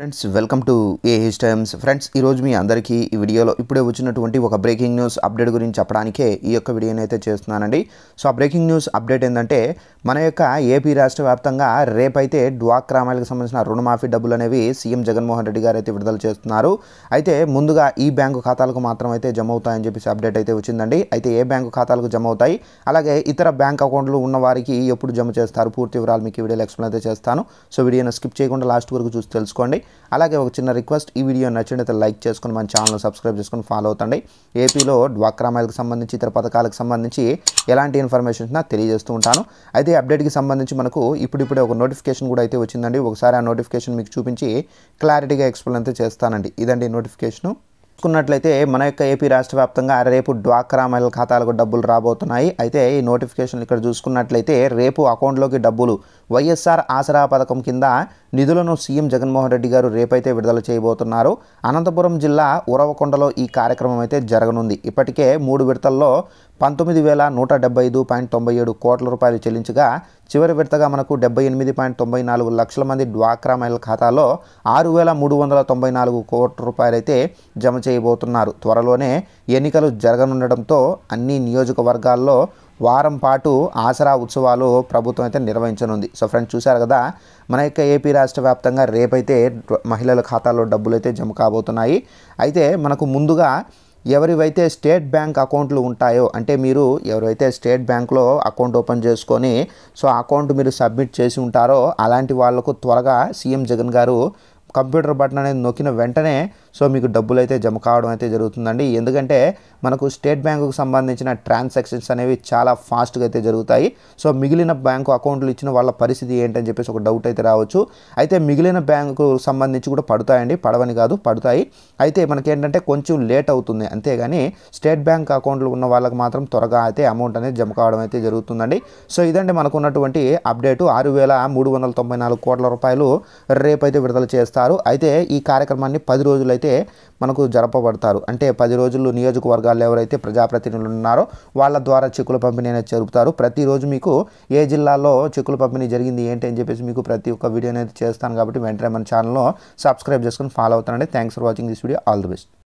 friends welcome to AH Times friends ఈరోజు మీ అందరికీ ఈ వీడియోలో ఇప్పుడే వచ్చినటువంటి ఒక బ్రేకింగ్ న్యూస్ అప్డేట్ గురించి చెప్పడానికే ఈ యొక్క వీడియోని అయితే చేస్తున్నానండి సో ఆ బ్రేకింగ్ న్యూస్ అప్డేట్ ఏంటంటే మన యొక్క ఏపీ రాష్ట్ర వ్యాప్తంగా రేపైతే డ్వాక్ మహిళకు సంబంధించిన రుణమాఫీ డబ్బులు అనేవి సీఎం జగన్మోహన్ రెడ్డి గారు అయితే విడుదల చేస్తున్నారు అయితే ముందుగా ఈ బ్యాంకు ఖాతాలకు మాత్రం అయితే జమ అవుతాయని చెప్పేసి అప్డేట్ అయితే వచ్చిందండి అయితే ఏ బ్యాంకు ఖాతాలకు జమ అవుతాయి అలాగే ఇతర బ్యాంక్ అకౌంట్లు ఉన్న వారికి ఎప్పుడు జమ చేస్తారు పూర్తి వివరాలు మీకు వీడియోలో ఎక్స్ప్లెయిన్ అయితే చేస్తాను సో వీడియోని స్కిప్ చేయకుండా లాస్ట్ వరకు చూసి తెలుసుకోండి అలాగే ఒక చిన్న రిక్వెస్ట్ ఈ వీడియో నచ్చినట్లయితే లైక్ చేసుకుని మన ఛానల్ సబ్స్క్రైబ్ చేసుకుని ఫాలో అవుతండి ఏపీలో డ్వాక్రా మైల్కి సంబంధించి ఇతర పథకాలకు సంబంధించి ఎలాంటి ఇన్ఫర్మేషన్స్ నా తెలియజేస్తూ ఉంటాను అయితే అప్డేట్కి సంబంధించి మనకు ఇప్పుడిప్పుడే ఒక నోటిఫికేషన్ కూడా అయితే వచ్చిందండి ఒకసారి ఆ నోటిఫికేషన్ మీకు చూపించి క్లారిటీగా ఎక్స్ప్లెయిన్ అయితే చేస్తానండి ఇదండి నోటిఫికేషను చూసుకున్నట్లయితే మన యొక్క ఏపీ రాష్ట్ర వ్యాప్తంగా రేపు డ్వాక్రా మహిళల ఖాతాలకు డబ్బులు రాబోతున్నాయి అయితే ఈ నోటిఫికేషన్ ఇక్కడ చూసుకున్నట్లయితే రేపు అకౌంట్లోకి డబ్బులు వైఎస్ఆర్ ఆసరా పథకం కింద నిధులను సీఎం జగన్మోహన్ రెడ్డి గారు రేపైతే విడుదల చేయబోతున్నారు అనంతపురం జిల్లా ఉరవకొండలో ఈ కార్యక్రమం అయితే జరగనుంది ఇప్పటికే మూడు విడతల్లో పంతొమ్మిది వేల నూట డెబ్బై ఐదు పాయింట్ తొంభై ఏడు కోట్ల రూపాయలు చెల్లించగా చివరి విడతగా మనకు డెబ్బై ఎనిమిది పాయింట్ తొంభై నాలుగు లక్షల మంది డ్వాక్రా మహిళల ఖాతాలో ఆరు వేల మూడు వందల తొంభై నాలుగు కోట్ల రూపాయలైతే జమ చేయబోతున్నారు త్వరలోనే ఎన్నికలు జరగనుండడంతో అన్ని నియోజకవర్గాల్లో వారం పాటు ఆసరా ఉత్సవాలు ప్రభుత్వం అయితే నిర్వహించనుంది సో ఫ్రెండ్స్ చూశారు కదా మన యొక్క ఏపీ రాష్ట్ర వ్యాప్తంగా రేపైతే మహిళల ఖాతాలో డబ్బులు అయితే జమ కాబోతున్నాయి అయితే మనకు ముందుగా ఎవరివైతే స్టేట్ బ్యాంక్ అకౌంట్లు ఉంటాయో అంటే మీరు ఎవరైతే స్టేట్ బ్యాంక్లో అకౌంట్ ఓపెన్ చేసుకొని సో అకౌంట్ మీరు సబ్మిట్ చేసి ఉంటారో అలాంటి వాళ్లకు త్వరగా సీఎం జగన్ గారు కంప్యూటర్ బటన్ అనేది నొక్కిన వెంటనే సో మీకు డబ్బులు అయితే జమ కావడం అయితే జరుగుతుందండి ఎందుకంటే మనకు స్టేట్ బ్యాంకుకు సంబంధించిన ట్రాన్సాక్షన్స్ అనేవి చాలా ఫాస్ట్గా అయితే జరుగుతాయి సో మిగిలిన బ్యాంకు అకౌంట్లు ఇచ్చిన వాళ్ళ పరిస్థితి ఏంటని చెప్పేసి ఒక డౌట్ అయితే రావచ్చు అయితే మిగిలిన బ్యాంకుకు సంబంధించి కూడా పడతాయండి పడవని కాదు పడతాయి అయితే మనకేంటంటే కొంచెం లేట్ అవుతుంది అంతేగాని స్టేట్ బ్యాంక్ అకౌంట్లు ఉన్న వాళ్ళకి మాత్రం త్వరగా అయితే అమౌంట్ అనేది జమ కావడం అయితే జరుగుతుందండి సో ఇదండి మనకున్నటువంటి అప్డేటు ఆరు వేల మూడు వందల తొంభై నాలుగు కోట్ల రూపాయలు రేపు అయితే విడుదల చేస్తారు చేస్తారు అయితే ఈ కార్యక్రమాన్ని పది రోజులైతే మనకు జరపబడతారు అంటే పది రోజులు నియోజకవర్గాల్లో ఎవరైతే ప్రజాప్రతినిధులు ఉన్నారో వాళ్ళ ద్వారా చెక్కుల పంపిణీ అనేది జరుపుతారు ప్రతిరోజు మీకు ఏ జిల్లాలో చెక్కుల పంపిణీ జరిగింది ఏంటి అని చెప్పేసి మీకు ప్రతి ఒక్క వీడియో అనేది చేస్తాను కాబట్టి వెంటనే మన ఛానల్లో సబ్స్క్రైబ్ చేసుకొని ఫాలో అవుతానండి thanks for watching this video all the best